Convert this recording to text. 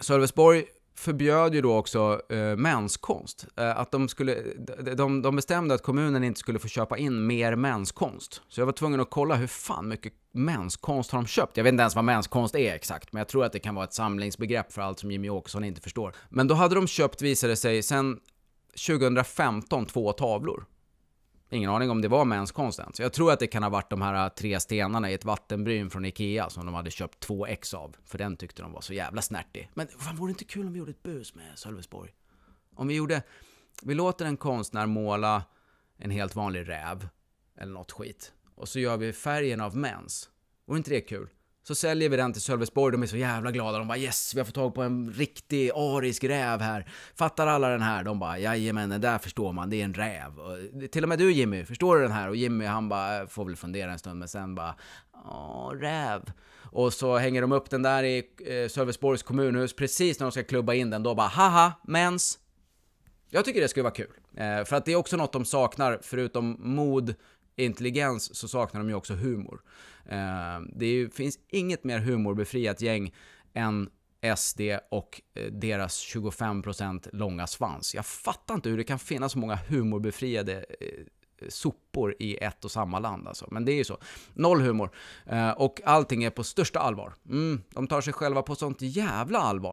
Sölvesborg förbjöd ju då också eh, mänskonst. Eh, att de, skulle, de, de bestämde att kommunen inte skulle få köpa in mer mänskonst. Så jag var tvungen att kolla hur fan mycket mänskonst har de köpt? Jag vet inte ens vad mänskonst är exakt, men jag tror att det kan vara ett samlingsbegrepp för allt som Jimmy Åkesson inte förstår. Men då hade de köpt, visade det sig, sen 2015 två tavlor. Ingen aning om det var menskonst ens. Jag tror att det kan ha varit de här äh, tre stenarna i ett vattenbryn från Ikea som de hade köpt två ex av. För den tyckte de var så jävla snärtig. Men fan vore det inte kul om vi gjorde ett bus med Sölvesborg? Om vi gjorde... Vi låter en konstnär måla en helt vanlig räv eller något skit. Och så gör vi färgen av mens. Vore inte det kul? Så säljer vi den till Sölvesborg, de är så jävla glada. De bara yes, vi har fått tag på en riktig arisk räv här. Fattar alla den här? De bara jajamän, den där förstår man, det är en räv. Och, till och med du Jimmy, förstår du den här? Och Jimmy han bara, äh, får väl fundera en stund, men sen bara, åh räv. Och så hänger de upp den där i eh, Sölvesborgs kommunhus, precis när de ska klubba in den, då bara haha, mens. Jag tycker det skulle vara kul. Eh, för att det är också något de saknar, förutom mod intelligens så saknar de ju också humor. Eh, det är, finns inget mer humorbefriat gäng än SD och eh, deras 25% långa svans. Jag fattar inte hur det kan finnas så många humorbefriade eh, sopor i ett och samma land alltså. Men det är ju så. Noll humor. och allting är på största allvar. Mm, de tar sig själva på sånt jävla allvar.